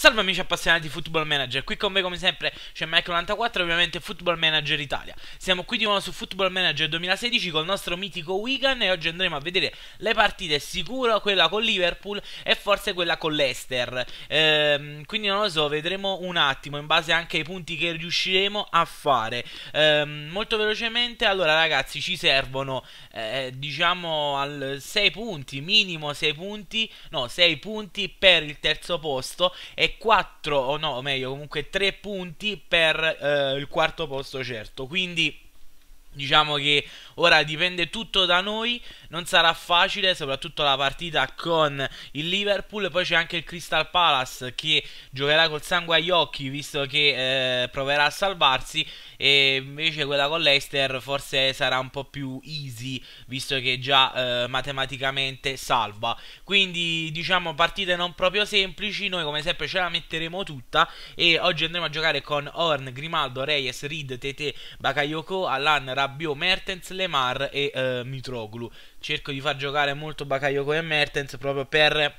Salve amici appassionati di Football Manager, qui con me come sempre c'è Michael 94 e ovviamente Football Manager Italia. Siamo qui di nuovo su Football Manager 2016 con il nostro mitico Wigan e oggi andremo a vedere le partite sicuro, quella con Liverpool e forse quella con Leicester. Ehm, quindi non lo so, vedremo un attimo in base anche ai punti che riusciremo a fare. Ehm, molto velocemente, allora ragazzi ci servono eh, diciamo al 6 punti, minimo 6 punti, no 6 punti per il terzo posto e 4 o no, o meglio, comunque 3 punti per eh, il quarto posto certo. Quindi Diciamo che ora dipende tutto da noi, non sarà facile, soprattutto la partita con il Liverpool. Poi c'è anche il Crystal Palace che giocherà col sangue agli occhi, visto che eh, proverà a salvarsi. E invece quella con l'Ester forse sarà un po' più easy, visto che già eh, matematicamente salva. Quindi diciamo partite non proprio semplici, noi come sempre ce la metteremo tutta. E oggi andremo a giocare con Horn, Grimaldo, Reyes, Reed, Tete, Bakayoko, Allan, tra Bio, Mertens, Lemar e eh, Mitroglu. Cerco di far giocare molto Bakayoko e Mertens proprio per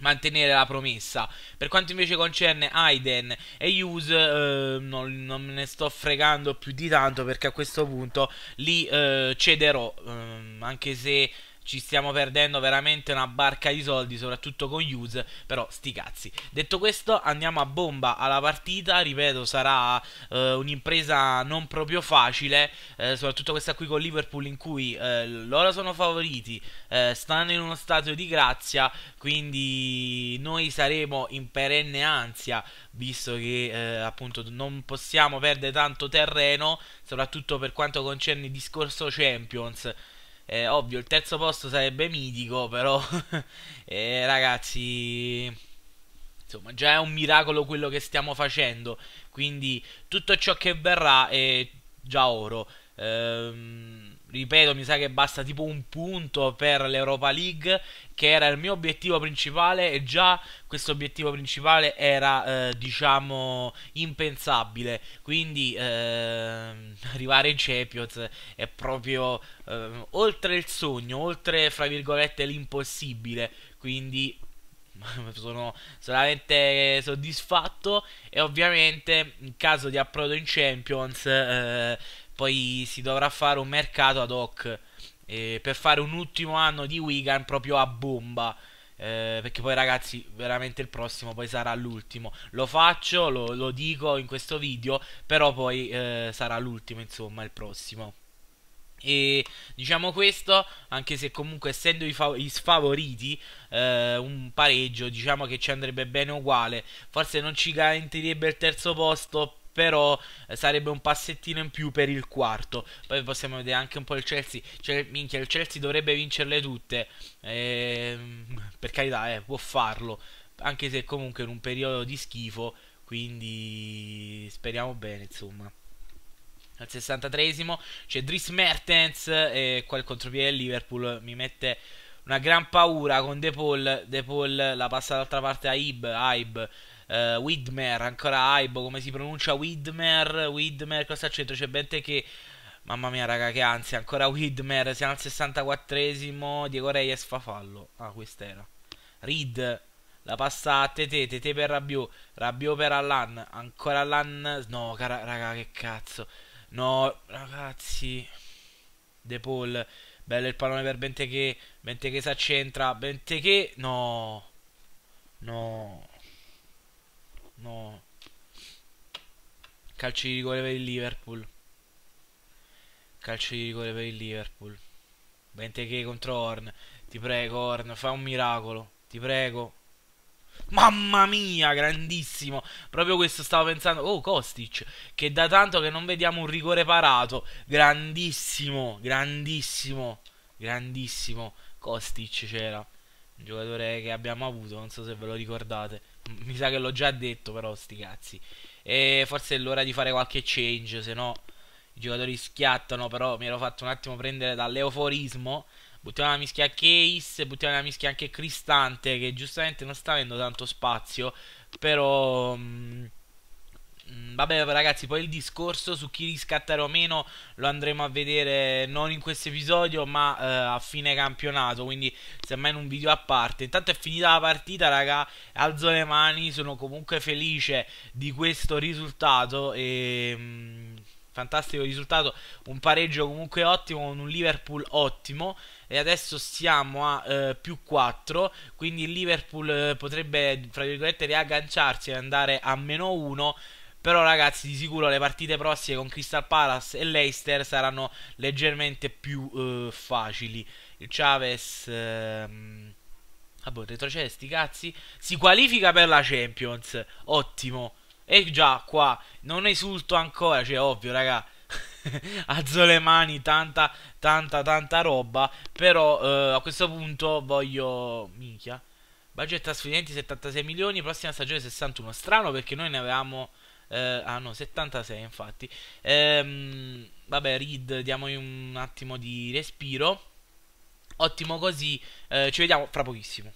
mantenere la promessa. Per quanto invece concerne Aiden e Hughes, eh, non, non, me ne sto fregando più di tanto perché a questo punto li eh, cederò, ehm, anche se ci stiamo perdendo veramente una barca di soldi, soprattutto con Hughes, però sti cazzi. Detto questo, andiamo a bomba alla partita, ripeto, sarà eh, un'impresa non proprio facile, eh, soprattutto questa qui con Liverpool in cui eh, loro sono favoriti, eh, stanno in uno stato di grazia, quindi noi saremo in perenne ansia, visto che eh, appunto non possiamo perdere tanto terreno, soprattutto per quanto concerne il discorso Champions. Eh, ovvio, il terzo posto sarebbe mitico, però eh, ragazzi, insomma, già è un miracolo quello che stiamo facendo. Quindi tutto ciò che verrà è già oro. Ehm, ripeto, mi sa che basta tipo un punto per l'Europa League, che era il mio obiettivo principale e già questo obiettivo principale era, eh, diciamo, impensabile. Quindi eh, arrivare in Champions è proprio eh, oltre il sogno, oltre, fra virgolette, l'impossibile. Quindi sono solamente soddisfatto e ovviamente in caso di approdo in Champions Eh, poi si dovrà fare un mercato ad hoc eh, per fare un ultimo anno di Wigan proprio a bomba. Eh, perché poi ragazzi veramente il prossimo poi sarà l'ultimo lo faccio lo, lo dico in questo video però poi eh, sarà l'ultimo insomma il prossimo e diciamo questo, anche se comunque essendo i, fav- i sfavoriti, eh, un pareggio diciamo che ci andrebbe bene uguale. Forse non ci garantirebbe il terzo posto, però eh, sarebbe un passettino in più per il quarto. Poi possiamo vedere anche un po' il Chelsea. Cioè, minchia, il Chelsea dovrebbe vincerle tutte. Ehm, per carità, eh, può farlo. Anche se comunque in un periodo di schifo. Quindi speriamo bene, insomma. Al 63esimo c'è Dries Mertens e qua il contropiede del Liverpool mi mette una gran paura con De Paul. De Paul la passa dall'altra parte a Ib, Aib uh, Widmer, ancora Aibo, come si pronuncia Widmer, Widmer, cosa al centro c'è Benteke, mamma mia raga che ansia, ancora Widmer, siamo al 64esimo, Diego Reyes fa fallo, ah questa era, Reed, la passa a Tete, Tete per Rabiot, Rabiot per Allan, ancora Allan, no cara, raga che cazzo, no ragazzi, De Paul, bello il pallone per Benteke, Benteke si accentra, Benteke, no, no, No. Calcio di rigore per il Liverpool. Calcio di rigore per il Liverpool. che contro Horn. Ti prego, Horn, fa un miracolo. Ti prego. Mamma mia, grandissimo. Proprio questo stavo pensando. Oh, Kostic, che da tanto che non vediamo un rigore parato. Grandissimo, grandissimo, grandissimo. Kostic c'era. Un giocatore che abbiamo avuto, non so se ve lo ricordate mi sa che l'ho già detto però sti cazzi. E forse è l'ora di fare qualche change, se no i giocatori schiattano, però mi ero fatto un attimo prendere dall'euforismo. Buttiamo una mischia Case, buttiamo una mischia anche Cristante che giustamente non sta avendo tanto spazio, però... Mh, mm, Mm, vabbè ragazzi, poi il discorso su chi riscattare o meno lo andremo a vedere non in questo episodio ma eh, a fine campionato, quindi semmai in un video a parte. Intanto è finita la partita raga, alzo le mani, sono comunque felice di questo risultato e... Mm, fantastico risultato, un pareggio comunque ottimo, con un Liverpool ottimo e adesso siamo a eh, più 4, quindi il Liverpool eh, potrebbe fra virgolette riagganciarsi e andare a meno 1 però ragazzi di sicuro le partite prossime con Crystal Palace e Leicester saranno leggermente più eh, facili. Il Chavez... Ehm... Ah boh, retrocede sti cazzi. Si qualifica per la Champions. Ottimo. E già qua non esulto ancora, cioè ovvio raga. alzo le mani, tanta, tanta, tanta roba. Però eh, a questo punto voglio... Minchia. Budget trasferimenti 76 milioni, prossima stagione 61. Strano perché noi ne avevamo eh, ah no 76 infatti ehm, vabbè Reed diamogli un attimo di respiro ottimo così eh, ci vediamo fra pochissimo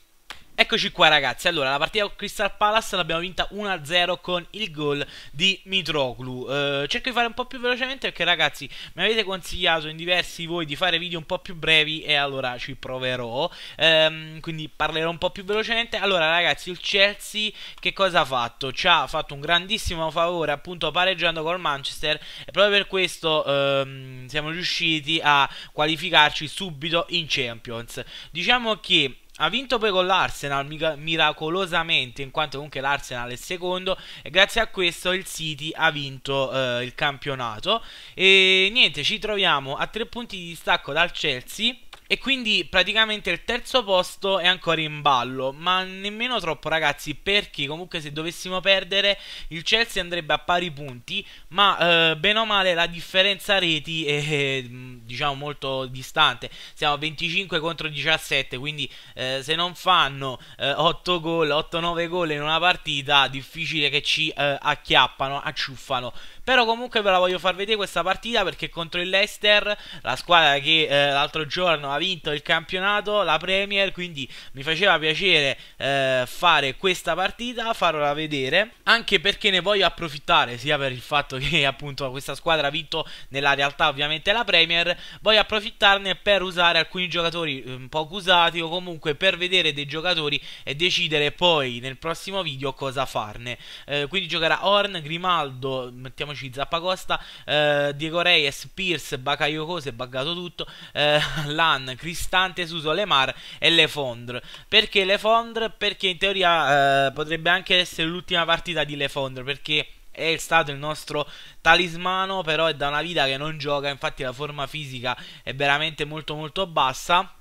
Eccoci qua ragazzi, allora la partita con Crystal Palace l'abbiamo vinta 1-0 con il gol di Mitroglu eh, Cerco di fare un po' più velocemente perché ragazzi mi avete consigliato in diversi voi di fare video un po' più brevi e allora ci proverò ehm, Quindi parlerò un po' più velocemente Allora ragazzi il Chelsea che cosa ha fatto? Ci ha fatto un grandissimo favore appunto pareggiando col Manchester E proprio per questo ehm, siamo riusciti a qualificarci subito in Champions Diciamo che ha vinto poi con l'Arsenal miracolosamente, in quanto comunque l'Arsenal è secondo e grazie a questo il City ha vinto eh, il campionato. E niente, ci troviamo a tre punti di distacco dal Chelsea e quindi praticamente il terzo posto è ancora in ballo, ma nemmeno troppo ragazzi, perché comunque se dovessimo perdere il Chelsea andrebbe a pari punti, ma eh, bene o male la differenza reti è eh, diciamo molto distante. Siamo a 25 contro 17, quindi eh, se non fanno eh, 8 gol, 8-9 gol in una partita, difficile che ci eh, acchiappano, acciuffano però comunque ve la voglio far vedere questa partita perché contro il Leicester, la squadra che eh, l'altro giorno ha vinto il campionato, la Premier, quindi mi faceva piacere eh, fare questa partita, farla vedere, anche perché ne voglio approfittare sia per il fatto che appunto questa squadra ha vinto nella realtà ovviamente la Premier, voglio approfittarne per usare alcuni giocatori un mm, poco usati o comunque per vedere dei giocatori e decidere poi nel prossimo video cosa farne. Eh, quindi giocherà Horn, Grimaldo, mettiamo ricordiamoci Zappacosta, eh, Diego Reyes, Pierce, Bakayoko si è buggato tutto, eh, Lan, Cristante, Suso, Lemar e Lefondre. Perché Lefondre? Perché in teoria eh, potrebbe anche essere l'ultima partita di Lefondre, perché è stato il nostro talismano, però è da una vita che non gioca, infatti la forma fisica è veramente molto molto bassa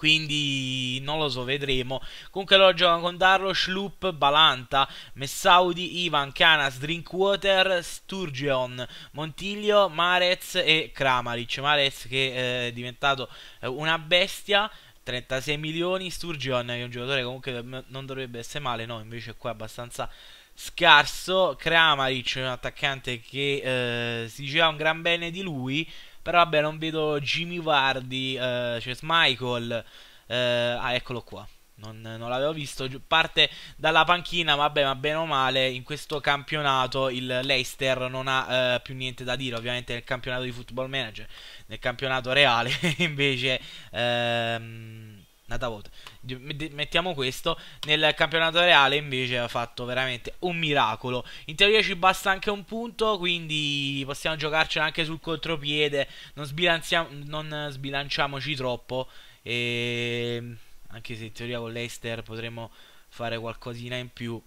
quindi non lo so, vedremo. Comunque loro giocano con Darlo, Schlup, Balanta, Messaudi, Ivan, Canas, Drinkwater, Sturgeon, Montiglio, Marez e Kramaric. Marez che eh, è diventato eh, una bestia. 36 milioni, Sturgeon che è un giocatore comunque non dovrebbe essere male, no, invece qua è abbastanza scarso. Kramaric è un attaccante che eh, si diceva un gran bene di lui, però vabbè, non vedo Jimmy Vardy, eh, c'è cioè Michael. Eh, ah, eccolo qua. Non, non, l'avevo visto. Parte dalla panchina, vabbè, ma bene o male, in questo campionato il Leicester non ha eh, più niente da dire. Ovviamente nel campionato di football manager, nel campionato reale, invece. Ehm, data vote. Mettiamo questo. Nel campionato reale invece ha fatto veramente un miracolo. In teoria ci basta anche un punto, quindi possiamo giocarcela anche sul contropiede. Non, non sbilanciamoci troppo. E... Anche se in teoria con l'Ester potremmo fare qualcosina in più.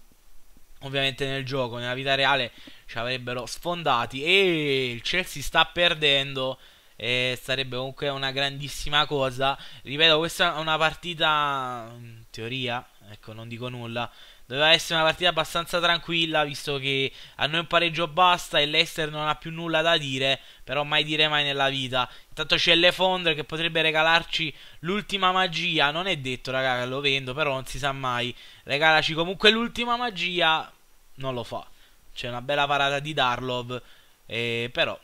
Ovviamente nel gioco, nella vita reale ci avrebbero sfondati. E il Chelsea sta perdendo e sarebbe comunque una grandissima cosa. Ripeto, questa è una partita in mm, teoria, ecco, non dico nulla. Doveva essere una partita abbastanza tranquilla, visto che a noi un pareggio basta e l'Ester non ha più nulla da dire, però mai dire mai nella vita. Intanto c'è Lefondre che potrebbe regalarci l'ultima magia, non è detto raga che lo vendo, però non si sa mai. Regalaci comunque l'ultima magia, non lo fa. C'è una bella parata di Darlov, eh, però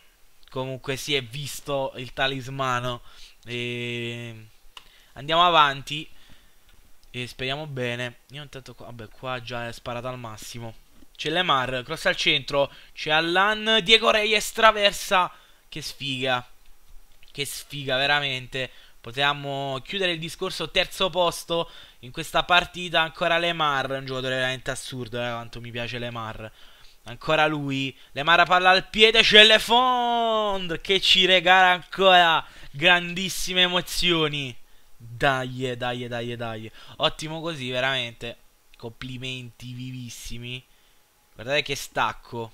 comunque si è visto il talismano. E... Andiamo avanti. E speriamo bene. Io intanto qua, vabbè, qua già è sparata al massimo. C'è Lemar, cross al centro. C'è Allan, Diego Reyes traversa. Che sfiga. Che sfiga, veramente. Potevamo chiudere il discorso terzo posto in questa partita. Ancora Lemar, un giocatore veramente assurdo. Eh, quanto mi piace Lemar. Ancora lui, le mara palla al piede, c'è Le Fond che ci regala ancora grandissime emozioni. Dai, dai, dai, dai. Ottimo così, veramente. Complimenti vivissimi. Guardate che stacco.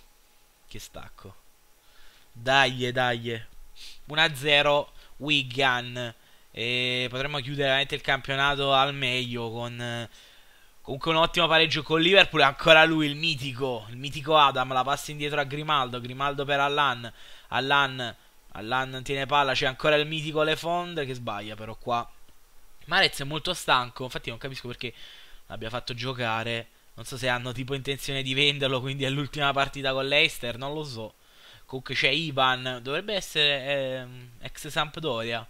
Che stacco. Dai, dai. 1-0 Wigan. E potremmo chiudere veramente il campionato al meglio con eh, Comunque un ottimo pareggio con Liverpool, ancora lui il mitico, il mitico Adam, la passa indietro a Grimaldo, Grimaldo per Allan, Allan, Allan tiene palla, c'è ancora il mitico Lefond che sbaglia però qua. Marez è molto stanco, infatti non capisco perché l'abbia fatto giocare, non so se hanno tipo intenzione di venderlo, quindi è l'ultima partita con l'Eister, non lo so. Comunque c'è Ivan, dovrebbe essere eh, ex Sampdoria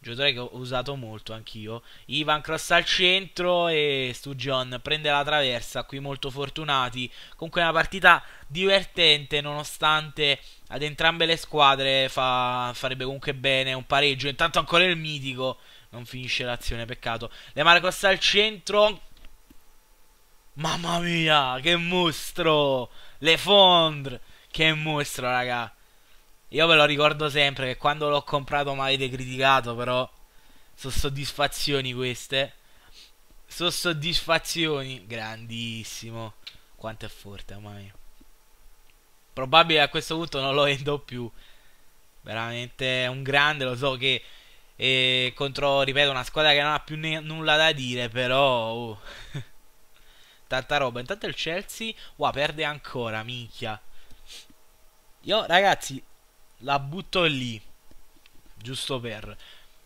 giocatore che ho usato molto anch'io. Ivan cross al centro e Stugion prende la traversa, qui molto fortunati. Comunque è una partita divertente nonostante ad entrambe le squadre fa, farebbe comunque bene un pareggio. Intanto ancora il mitico, non finisce l'azione, peccato. Le cross al centro. Mamma mia, che mostro! Le Fondre, che mostro, ragazzi. Io ve lo ricordo sempre che quando l'ho comprato mi avete criticato, però sono soddisfazioni queste. Sono soddisfazioni. Grandissimo. Quanto è forte, mamma mia. Probabile a questo punto non lo vendo più. Veramente è un grande, lo so che eh, contro, ripeto, una squadra che non ha più nulla da dire, però... Oh. Tanta roba. Intanto il Chelsea, wow, perde ancora, minchia. Io, ragazzi, la butto lì, giusto per.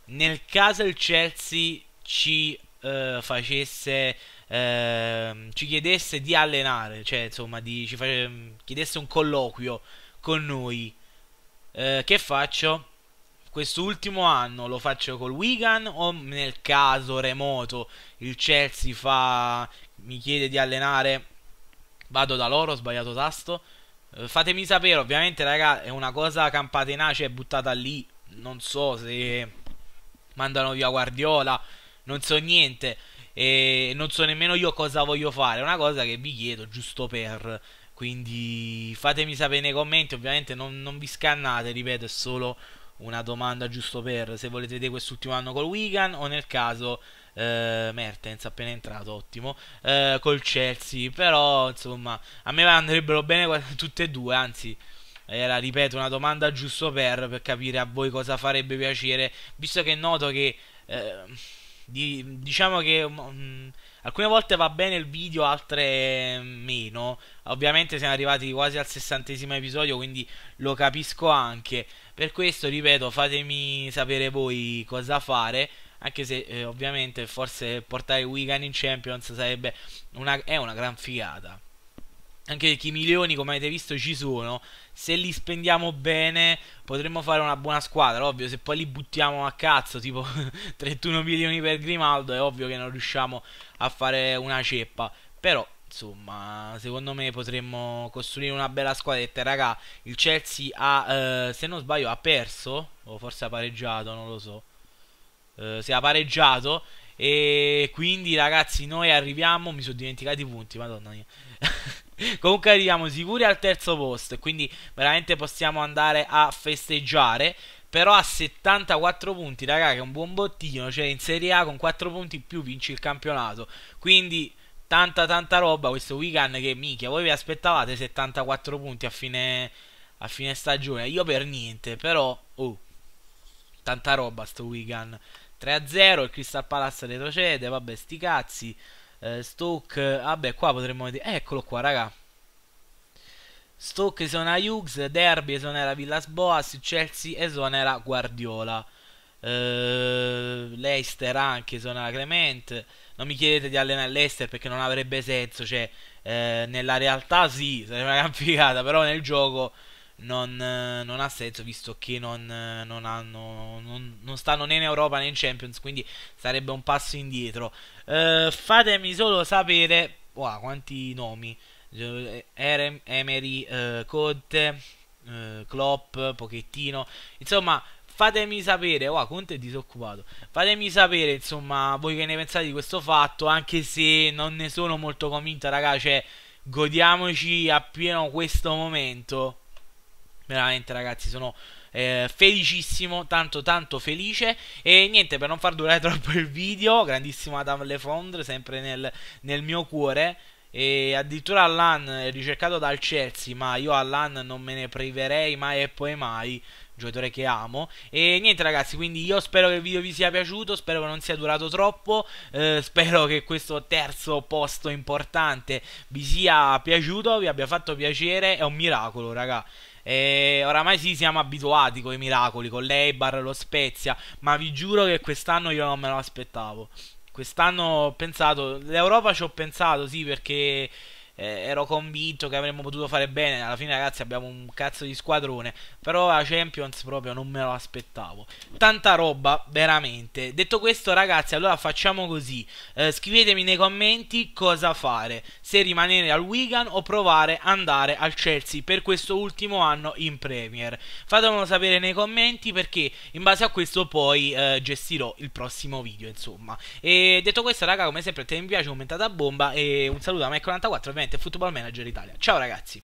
Nel caso il Chelsea ci eh, facesse, eh, ci chiedesse di allenare, cioè insomma di, ci face, ehm, chiedesse un colloquio con noi, eh, che faccio? Quest'ultimo anno lo faccio col Wigan o nel caso remoto il Chelsea fa, mi chiede di allenare, vado da loro, ho sbagliato tasto eh, fatemi sapere, ovviamente, raga, è una cosa campatenace buttata lì. Non so se mandano via Guardiola, non so niente. E non so nemmeno io cosa voglio fare. È una cosa che vi chiedo giusto per. Quindi fatemi sapere nei commenti. Ovviamente non, non vi scannate, ripeto, è solo una domanda giusto per se volete vedere quest'ultimo anno col Wigan o nel caso eh, Mertens appena entrato, ottimo, eh, col Chelsea, però insomma a me andrebbero bene tutte e due, anzi era, ripeto, una domanda giusto per, per capire a voi cosa farebbe piacere, visto che noto che... Eh, di, diciamo che mh, mm, alcune volte va bene il video, altre mm, meno. Ovviamente siamo arrivati quasi al sessantesimo episodio, quindi lo capisco anche. Per questo, ripeto, fatemi sapere voi cosa fare anche se eh, ovviamente forse portare Wigan in Champions sarebbe una, è una gran figata. Anche perché i milioni, come avete visto, ci sono. Se li spendiamo bene, potremmo fare una buona squadra. Ovvio, se poi li buttiamo a cazzo, tipo 31 milioni per Grimaldo, è ovvio che non riusciamo a fare una ceppa. Però, insomma, secondo me potremmo costruire una bella squadretta. Raga, il Chelsea ha, eh, se non sbaglio, ha perso, o forse ha pareggiato, non lo so. Eh, si era pareggiato e quindi ragazzi noi arriviamo, mi sono dimenticato i punti, madonna mia. Comunque arriviamo sicuri al terzo posto, quindi veramente possiamo andare a festeggiare. Però a 74 punti, raga, che è un buon bottino. Cioè, in Serie A con 4 punti in più vinci il campionato. Quindi, tanta tanta roba questo weekend che minchia. Voi vi aspettavate 74 punti a fine, a fine stagione? Io per niente, però, oh, tanta roba sto weekend. 3-0, il Crystal Palace retrocede, vabbè sti cazzi. Eh, Stoke, vabbè qua potremmo vedere, eccolo qua raga. Stoke esonera Hughes, Derby esonera Villas Boas, Chelsea esonera Guardiola. Uh, Leicester anche esonera Clement. Non mi chiedete di allenare Leicester perché non avrebbe senso. Cioè, eh, nella realtà sì, sarebbe una campicata. Però nel gioco non, non, ha senso visto che non, non, hanno, non, stanno né in Europa né in Champions, quindi sarebbe un passo indietro. Eh, fatemi solo sapere, wow, quanti nomi, eh, Erem, Emery, eh, Conte, eh, Klopp, Pochettino, insomma fatemi sapere, wow, Conte è disoccupato, fatemi sapere insomma voi che ne pensate di questo fatto, anche se non ne sono molto convinto raga, cioè godiamoci appieno questo momento. Veramente ragazzi sono eh, felicissimo, tanto tanto felice E niente per non far durare troppo il video Grandissimo Adam Lefondre sempre nel, nel mio cuore e addirittura Allan è ricercato dal Chelsea, ma io Allan non me ne priverei mai e poi mai, giocatore che amo. E niente ragazzi, quindi io spero che il video vi sia piaciuto, spero che non sia durato troppo, eh, spero che questo terzo posto importante vi sia piaciuto, vi abbia fatto piacere, è un miracolo ragazzi e oramai sì, siamo abituati con i miracoli, con l'Eibar, lo Spezia, ma vi giuro che quest'anno io non me lo aspettavo. Quest'anno ho pensato, l'Europa ci ho pensato, sì, perché eh, ero convinto che avremmo potuto fare bene. Alla fine, ragazzi, abbiamo un cazzo di squadrone. Però la Champions proprio non me lo aspettavo. Tanta roba, veramente. Detto questo, ragazzi, allora facciamo così. Eh, scrivetemi nei commenti cosa fare. Se rimanere al Wigan o provare ad andare al Chelsea per questo ultimo anno in Premier. Fatemelo sapere nei commenti perché in base a questo poi eh, gestirò il prossimo video, insomma. E detto questo, raga, come sempre, te mi piace, commentate a bomba e un saluto a Mac94 ovviamente Football Manager Italia. Ciao ragazzi!